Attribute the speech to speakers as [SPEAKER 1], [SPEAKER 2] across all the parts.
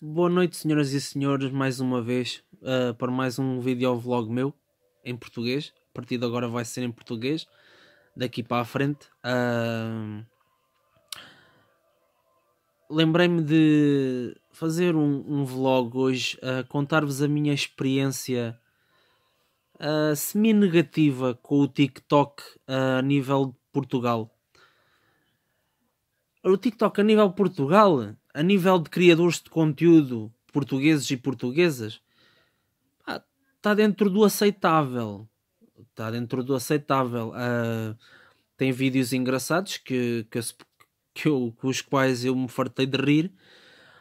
[SPEAKER 1] Boa noite, senhoras e senhores, mais uma vez uh, para mais um videovlog meu em português. A partir de agora vai ser em português, daqui para a frente. Uh... Lembrei-me de fazer um, um vlog hoje, uh, contar-vos a minha experiência uh, semi-negativa com o TikTok a nível de Portugal. O TikTok a nível de Portugal a nível de criadores de conteúdo portugueses e portuguesas, está dentro do aceitável. Está dentro do aceitável. Uh, tem vídeos engraçados que, que, que, eu, com os quais eu me fartei de rir.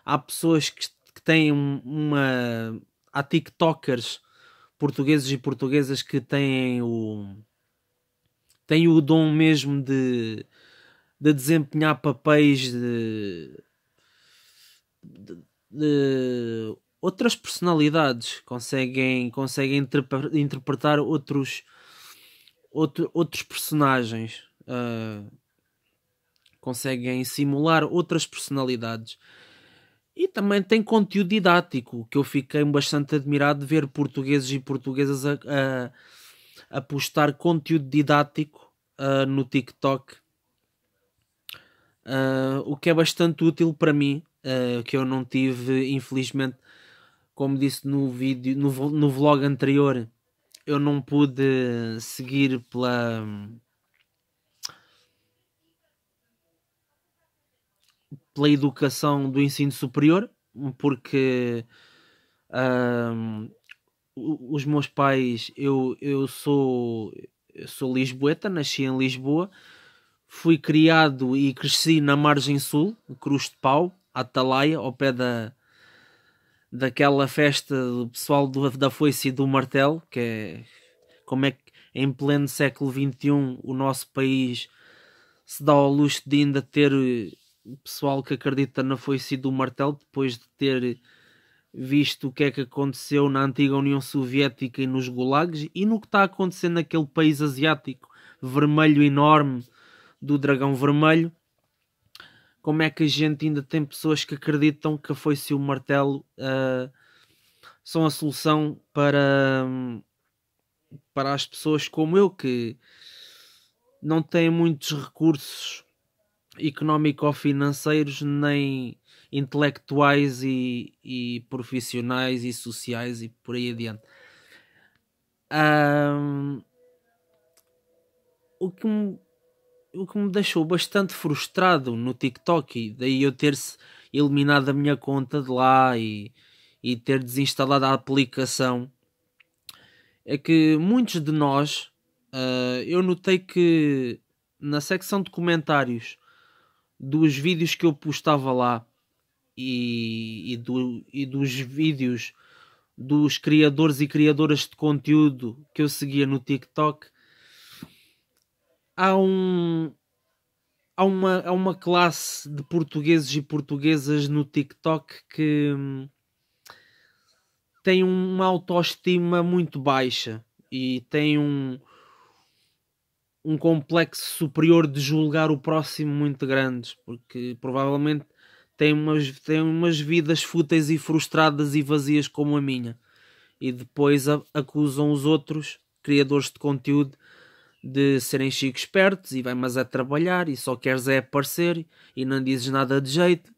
[SPEAKER 1] Há pessoas que, que têm uma. Há TikTokers portugueses e portuguesas que têm o. têm o dom mesmo de, de desempenhar papéis de de, de, outras personalidades, conseguem, conseguem interpre, interpretar outros, outro, outros personagens, uh, conseguem simular outras personalidades. E também tem conteúdo didático, que eu fiquei bastante admirado de ver portugueses e portuguesas a, a, a postar conteúdo didático uh, no TikTok, uh, o que é bastante útil para mim, eh, que eu não tive, infelizmente, como disse no vídeo, no, no vlog anterior, eu não pude seguir pela. pela educação do ensino superior, porque os meus pais, eu, eu sou eu sou lisboeta, nasci em Lisboa, fui criado e cresci na margem sul, Cruz de Pau, Atalaia, ao pé da, daquela festa do pessoal do, da foice e do martelo, que é como é que em pleno século XXI o nosso país se dá ao luxo de ainda ter eh, pessoal que acredita na foice e do martelo, depois de ter visto o que é que aconteceu na antiga União Soviética e nos gulags e no que está acontecendo naquele país asiático vermelho enorme do dragão vermelho como é que a gente ainda tem pessoas que acreditam que foi se o martelo uh, são a solução para para as pessoas como eu que não têm muitos recursos económico-financeiros nem intelectuais e, e, profissionais e sociais e por aí adiante. Um, ah, o que me o que me deixou bastante frustrado no TikTok e daí eu ter se eliminado a minha conta de lá e, e ter desinstalado a aplicação é que muitos de nós uh, eu notei que na secção de comentários dos vídeos que eu postava lá e, e, do, e dos vídeos dos criadores e criadoras de conteúdo que eu seguia no TikTok há um há uma, há uma classe de portugueses e portuguesas no TikTok que tem hum, uma autoestima muito baixa e tem um um complexo superior de julgar o próximo muito grande, porque provavelmente tem umas, tem umas vidas fúteis e frustradas e vazias como a minha. E depois a, acusam os outros criadores de conteúdo de serem chicos espertos e vai mas a trabalhar e só queres é aparecer e não dizes nada de jeito.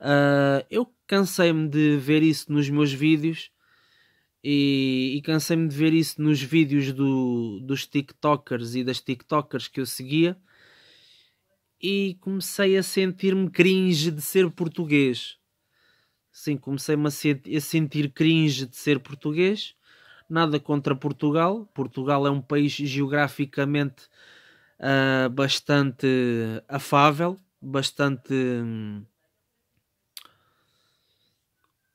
[SPEAKER 1] Uh, eu cansei-me de ver isso nos meus vídeos e, e cansei-me de ver isso nos vídeos do, dos TikTokers e das TikTokers que eu seguia e comecei a sentir-me cringe de ser português. Sim, comecei-me a, a sentir cringe de ser português nada contra Portugal. Portugal é um país geograficamente uh, bastante afável, bastante. Hum,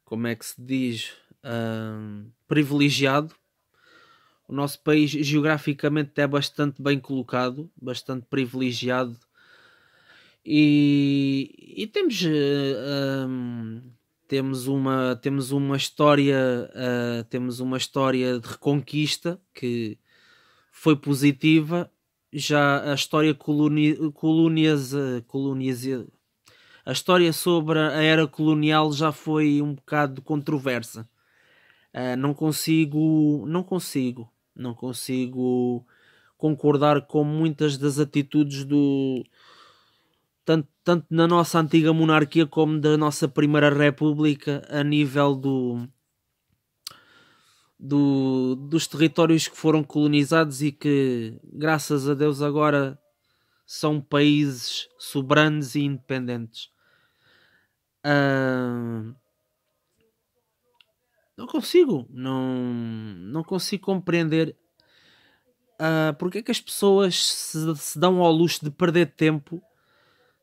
[SPEAKER 1] como é que se diz? Uh, privilegiado. O nosso país geograficamente é bastante bem colocado, bastante privilegiado. E, e temos uh, ah, um, temos uma temos uma história uh, temos uma história de reconquista que foi positiva já a história coloni, colônias colônias a história sobre a era colonial já foi um bocado controversa uh, não consigo não consigo não consigo concordar com muitas das atitudes do tanto tanto na nossa antiga monarquia como da nossa primeira república a nível do, do, dos territórios que foram colonizados e que, graças a Deus, agora são países soberanos e independentes. Uh, não consigo, não, não consigo compreender uh, porque é que as pessoas se, se dão ao luxo de perder tempo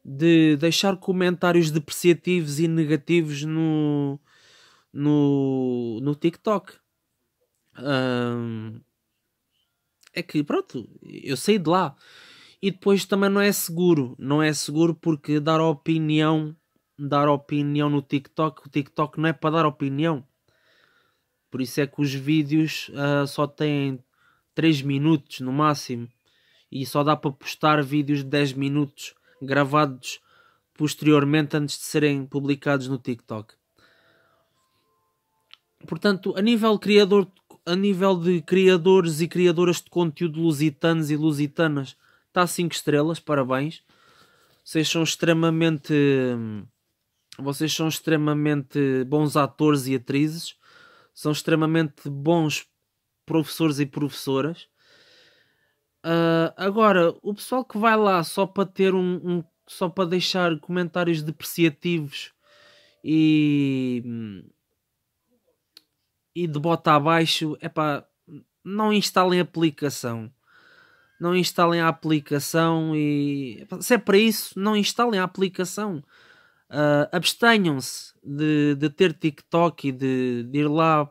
[SPEAKER 1] de deixar comentários depreciativos e negativos no, no, no TikTok. é que pronto, eu saí de lá. E depois também não é seguro, não é seguro porque dar opinião, dar opinião no TikTok, o TikTok não é para dar opinião. Por isso é que os vídeos uh, só têm 3 minutos no máximo e só dá para postar vídeos de 10 minutos gravados posteriormente antes de serem publicados no TikTok. Portanto, a nível criador, a nível de criadores e criadoras de conteúdo lusitanos e lusitanas, está 5 estrelas, parabéns. Vocês são extremamente vocês são extremamente bons atores e atrizes, são extremamente bons professores e professoras Uh, agora, o pessoal que vai lá só para ter um, um só para deixar comentários depreciativos e hum, e de bota abaixo, é pá, não instalem a aplicação. Não instalem a aplicação e se é para isso, não instalem a aplicação. Uh, Abstenham-se de, de ter TikTok e de, de ir lá.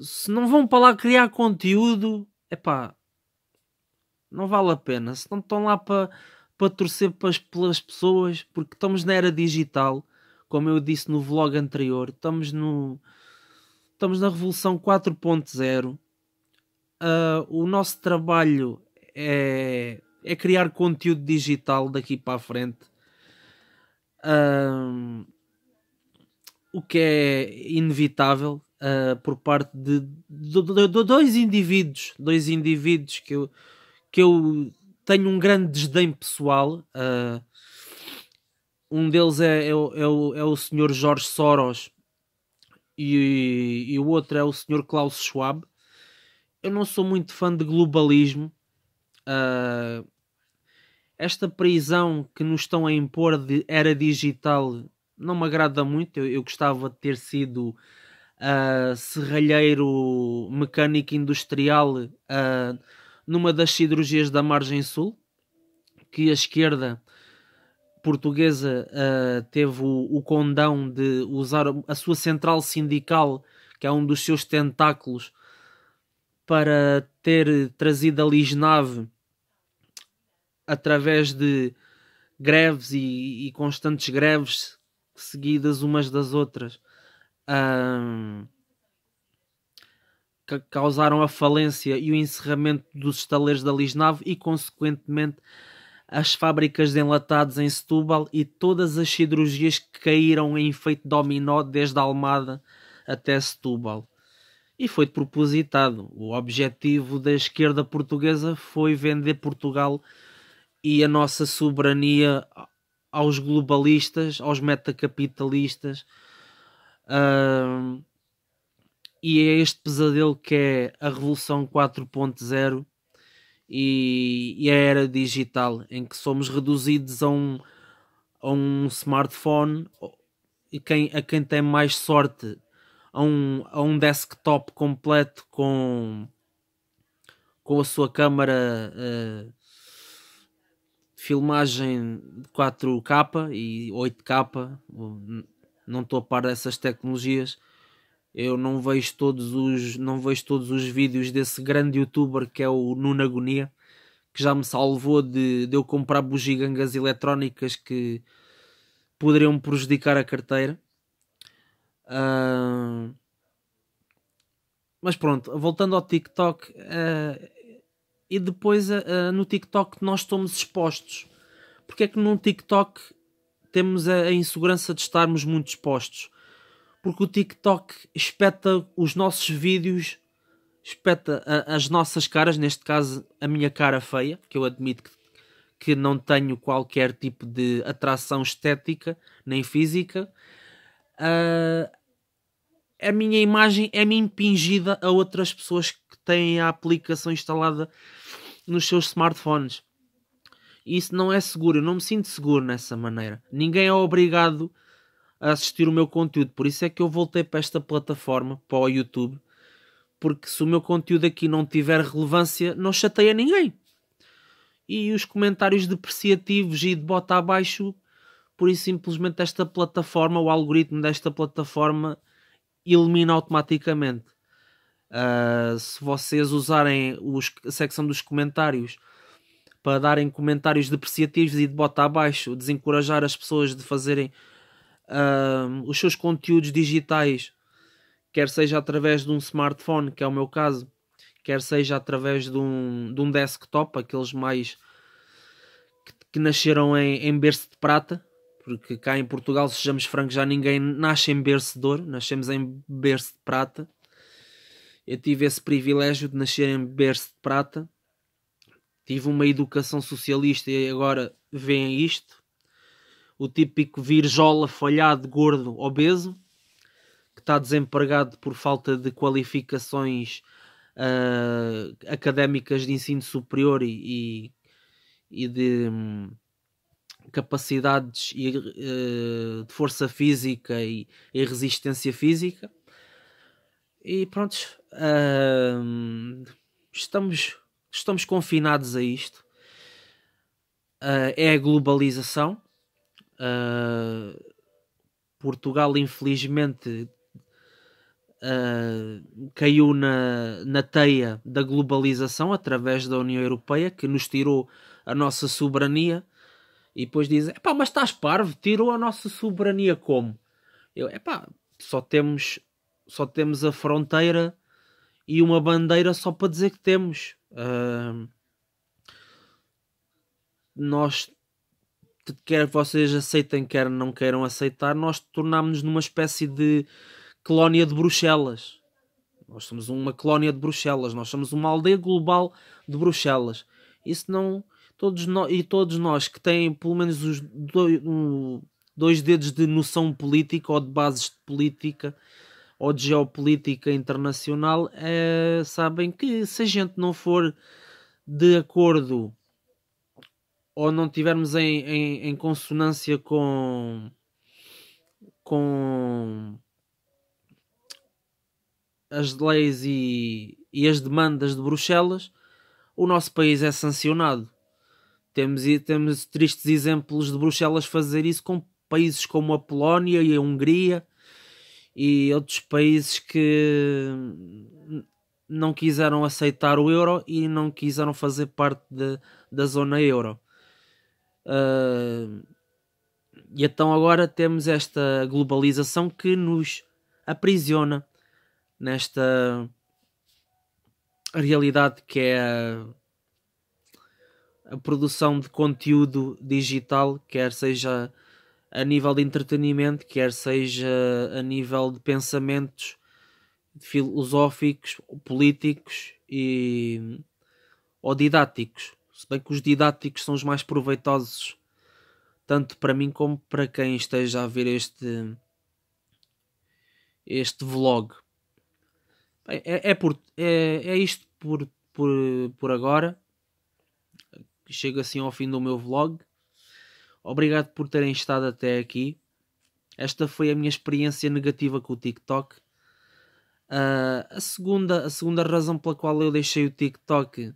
[SPEAKER 1] Se não vão para lá criar conteúdo, é pá, não vale a pena. Se não estão lá para para torcer pelas pessoas, porque estamos na era digital, como eu disse no vlog anterior, estamos no. Estamos na Revolução 4.0. Uh, ah, o nosso trabalho é, é criar conteúdo digital daqui para a frente. Uh, o que é inevitável uh, por parte de, de, de, de, dois indivíduos, dois indivíduos que eu, que eu tenho um grande desdém pessoal. Uh, um deles é, é, é, o, é o senhor Jorge Soros e, e o outro é o senhor Klaus Schwab. Eu não sou muito fã de globalismo. Uh, esta prisão que nos estão a impor de era digital não me agrada muito. Eu, eu gostava de ter sido uh, serralheiro mecânico industrial. Uh, numa das cirurgias da margem sul, que a esquerda portuguesa uh, teve o, o, condão de usar a sua central sindical, que é um dos seus tentáculos, para ter trazido a Lisnave através de greves e, e constantes greves seguidas umas das outras. Um, ah, causaram a falência e o encerramento dos estaleiros da Lisnave e, consequentemente, as fábricas de enlatados em Setúbal e todas as cirurgias que caíram em efeito dominó desde Almada até Setúbal. E foi propositado. O objetivo da esquerda portuguesa foi vender Portugal e a nossa soberania aos globalistas, aos metacapitalistas. Uh e é este pesadelo que é a Revolução 4.0 e, e, a era digital, em que somos reduzidos a um, a um smartphone e quem, a quem tem mais sorte a um, a um desktop completo com, com a sua câmara uh, de filmagem 4K e 8K. Não estou a par dessas tecnologias eu não vejo todos os, não vejo todos os vídeos desse grande youtuber que é o Nuna Agonia, que já me salvou de, de eu comprar bugigangas eletrónicas que poderiam prejudicar a carteira. Uh... Mas pronto, voltando ao TikTok, uh... e depois uh, no TikTok nós estamos expostos. Porque é que num TikTok temos a, a insegurança de estarmos muito expostos? porque o TikTok espeta os nossos vídeos, espeta a, as nossas caras, neste caso a minha cara feia, que eu admito que, que não tenho qualquer tipo de atração estética nem física. Uh, a minha imagem é-me impingida a outras pessoas que têm a aplicação instalada nos seus smartphones. Isso não é seguro, eu não me sinto seguro nessa maneira. Ninguém é obrigado a assistir o meu conteúdo. Por isso é que eu voltei para esta plataforma, para o YouTube, porque se o meu conteúdo aqui não tiver relevância, não chateia ninguém. E os comentários depreciativos e de bota abaixo, por isso simplesmente esta plataforma, o algoritmo desta plataforma, elimina automaticamente. Uh, se vocês usarem os, a secção dos comentários para darem comentários depreciativos e de bota abaixo, desencorajar as pessoas de fazerem uh, os seus conteúdos digitais, quer seja através de um smartphone, que é o meu caso, quer seja através de um, de um desktop, aqueles mais que, que nasceram em, em berço de prata, porque cá em Portugal, sejamos francos, já ninguém nasce em berço de ouro, nascemos em berço de prata. Eu tive esse privilégio de nascer em berço de prata. Tive uma educação socialista e agora veem isto o típico virjola falhado, gordo, obeso, que está desempregado por falta de qualificações uh, académicas de ensino superior e, e, e de um, capacidades e, uh, de força física e, e resistência física. E pronto, uh, estamos, estamos confinados a isto. é a globalização Uh, Portugal, infelizmente, uh, caiu na, na teia da globalização através da União Europeia, que nos tirou a nossa soberania. E depois dizem: pá, mas estás parvo, tirou a nossa soberania como? Eu, pá só temos, só temos a fronteira e uma bandeira só para dizer que temos. Uh, nós quer vocês aceitem, quer não queiram aceitar, nós tornámos-nos numa espécie de colónia de Bruxelas. Nós somos uma colónia de Bruxelas, nós somos uma aldeia global de Bruxelas. Isso não. Todos nós, e todos nós que têm pelo menos os dois, dois dedos de noção política ou de bases de política ou de geopolítica internacional é, sabem que se a gente não for de acordo ou não tivermos em, em, em consonância com com as leis e, e as demandas de Bruxelas, o nosso país é sancionado. Temos, temos tristes exemplos de Bruxelas fazer isso com países como a Polónia e a Hungria e outros países que não quiseram aceitar o euro e não quiseram fazer parte de, da zona euro. Uh, e então agora temos esta globalização que nos aprisiona nesta realidade que é a, a produção de conteúdo digital, quer seja a nível de entretenimento, quer seja a nível de pensamentos filosóficos, políticos e ou didáticos. Se bem que os didáticos são os mais proveitosos, tanto para mim como para quem esteja a ver este, este vlog. Bem, é, é, por, é, é isto por, por, por agora. Chego assim ao fim do meu vlog. Obrigado por terem estado até aqui. Esta foi a minha experiência negativa com o TikTok. Uh, a, segunda, a segunda razão pela qual eu deixei o TikTok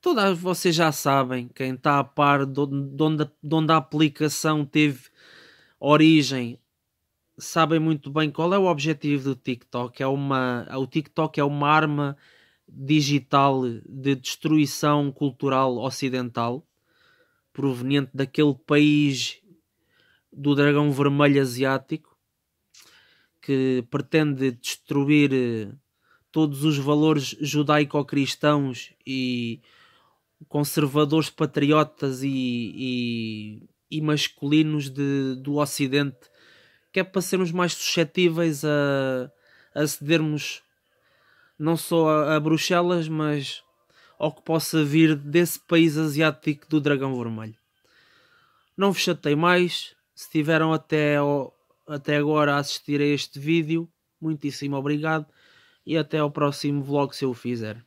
[SPEAKER 1] Todas vocês já sabem, quem está a par de onde, de onde a aplicação teve origem, sabem muito bem qual é o objetivo do TikTok. É uma, o TikTok é uma arma digital de destruição cultural ocidental, proveniente daquele país do dragão vermelho asiático, que pretende destruir eh, todos os valores judaico-cristãos e conservadores patriotas e, e, e masculinos de, do Ocidente, que é para sermos mais suscetíveis a, a cedermos não só a, a Bruxelas, mas ao que possa vir desse país asiático do Dragão Vermelho. Não vos chatei mais. Se tiveram até, ao, até agora a assistir a este vídeo, muitíssimo obrigado e até ao próximo vlog se eu fizer.